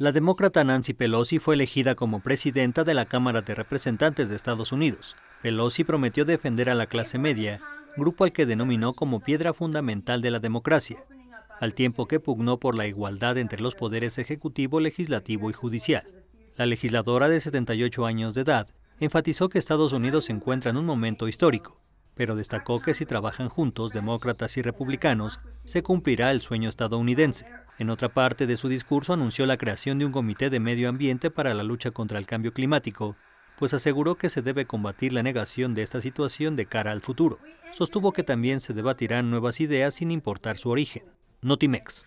La demócrata Nancy Pelosi fue elegida como presidenta de la Cámara de Representantes de Estados Unidos. Pelosi prometió defender a la clase media, grupo al que denominó como piedra fundamental de la democracia, al tiempo que pugnó por la igualdad entre los poderes ejecutivo, legislativo y judicial. La legisladora de 78 años de edad enfatizó que Estados Unidos se encuentra en un momento histórico pero destacó que si trabajan juntos demócratas y republicanos, se cumplirá el sueño estadounidense. En otra parte de su discurso anunció la creación de un comité de medio ambiente para la lucha contra el cambio climático, pues aseguró que se debe combatir la negación de esta situación de cara al futuro. Sostuvo que también se debatirán nuevas ideas sin importar su origen. Notimex.